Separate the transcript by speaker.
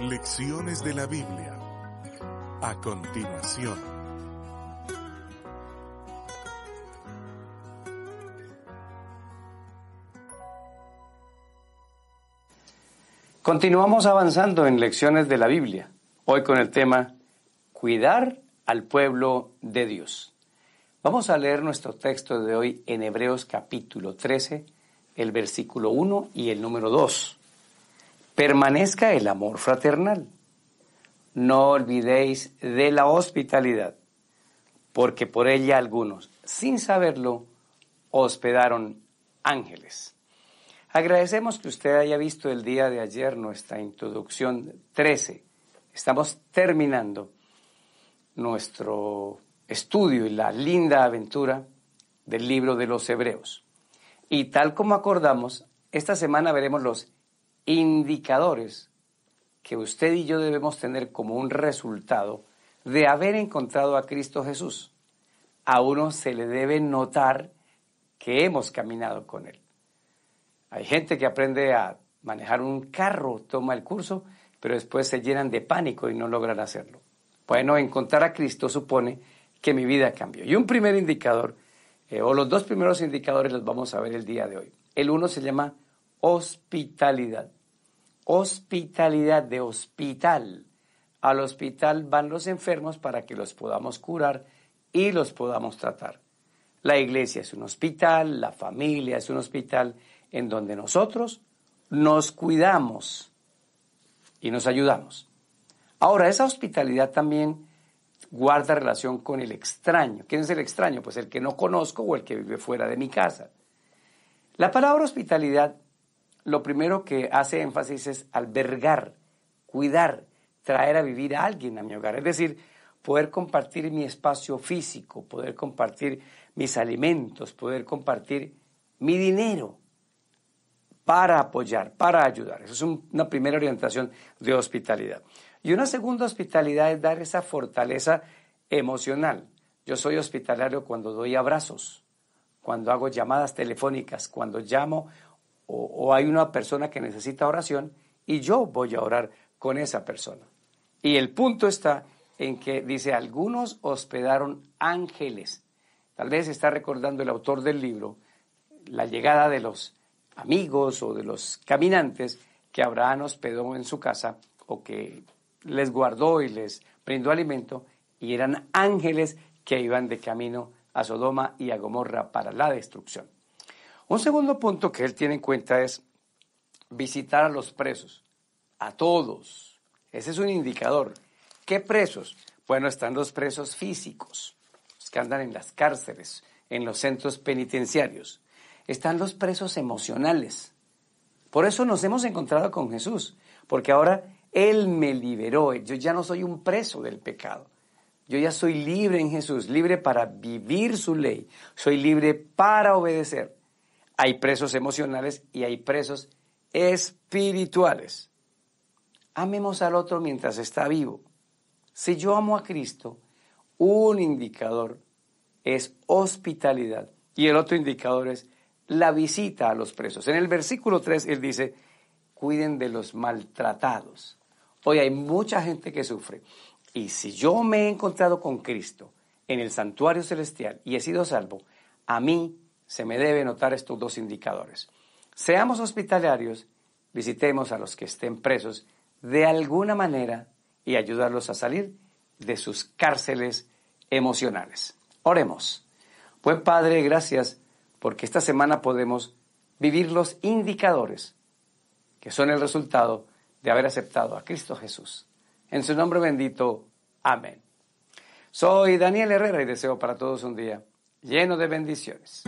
Speaker 1: Lecciones de la Biblia. A continuación. Continuamos avanzando en Lecciones de la Biblia, hoy con el tema Cuidar al pueblo de Dios. Vamos a leer nuestro texto de hoy en Hebreos capítulo 13, el versículo 1 y el número 2. Permanezca el amor fraternal. No olvidéis de la hospitalidad, porque por ella algunos, sin saberlo, hospedaron ángeles. Agradecemos que usted haya visto el día de ayer nuestra introducción 13. Estamos terminando nuestro estudio y la linda aventura del libro de los Hebreos. Y tal como acordamos, esta semana veremos los indicadores que usted y yo debemos tener como un resultado de haber encontrado a Cristo Jesús. A uno se le debe notar que hemos caminado con Él. Hay gente que aprende a manejar un carro, toma el curso, pero después se llenan de pánico y no logran hacerlo. Bueno, encontrar a Cristo supone que mi vida cambió. Y un primer indicador, eh, o los dos primeros indicadores los vamos a ver el día de hoy. El uno se llama hospitalidad. Hospitalidad de hospital. Al hospital van los enfermos para que los podamos curar y los podamos tratar. La iglesia es un hospital, la familia es un hospital en donde nosotros nos cuidamos y nos ayudamos. Ahora, esa hospitalidad también guarda relación con el extraño. ¿Quién es el extraño? Pues el que no conozco o el que vive fuera de mi casa. La palabra hospitalidad lo primero que hace énfasis es albergar, cuidar, traer a vivir a alguien a mi hogar. Es decir, poder compartir mi espacio físico, poder compartir mis alimentos, poder compartir mi dinero para apoyar, para ayudar. Esa es una primera orientación de hospitalidad. Y una segunda hospitalidad es dar esa fortaleza emocional. Yo soy hospitalario cuando doy abrazos, cuando hago llamadas telefónicas, cuando llamo o, hay una persona que necesita oración y yo voy a orar con esa persona. Y el punto está en que dice, algunos hospedaron ángeles. Tal vez está recordando el autor del libro la llegada de los amigos o de los caminantes que Abraham hospedó en su casa o que les guardó y les brindó alimento y eran ángeles que iban de camino a Sodoma y a Gomorra para la destrucción. Un segundo punto que él tiene en cuenta es visitar a los presos, a todos. Ese es un indicador. ¿Qué presos? Bueno, están los presos físicos, los que andan en las cárceles, en los centros penitenciarios. Están los presos emocionales. Por eso nos hemos encontrado con Jesús, porque ahora Él me liberó. Yo ya no soy un preso del pecado. Yo ya soy libre en Jesús, libre para vivir su ley. Soy libre para obedecer hay presos emocionales y hay presos espirituales. Amemos al otro mientras está vivo. Si yo amo a Cristo, un indicador es hospitalidad y el otro indicador es la visita a los presos. En el versículo 3 él dice, cuiden de los maltratados. Hoy hay mucha gente que sufre y si yo me he encontrado con Cristo en el santuario celestial y he sido salvo, a mí se me debe notar estos dos indicadores. Seamos hospitalarios, visitemos a los que estén presos de alguna manera y ayudarlos a salir de sus cárceles emocionales. Oremos. Pues Padre, gracias porque esta semana podemos vivir los indicadores que son el resultado de haber aceptado a Cristo Jesús. En su nombre bendito. Amén. Soy Daniel Herrera y deseo para todos un día lleno de bendiciones.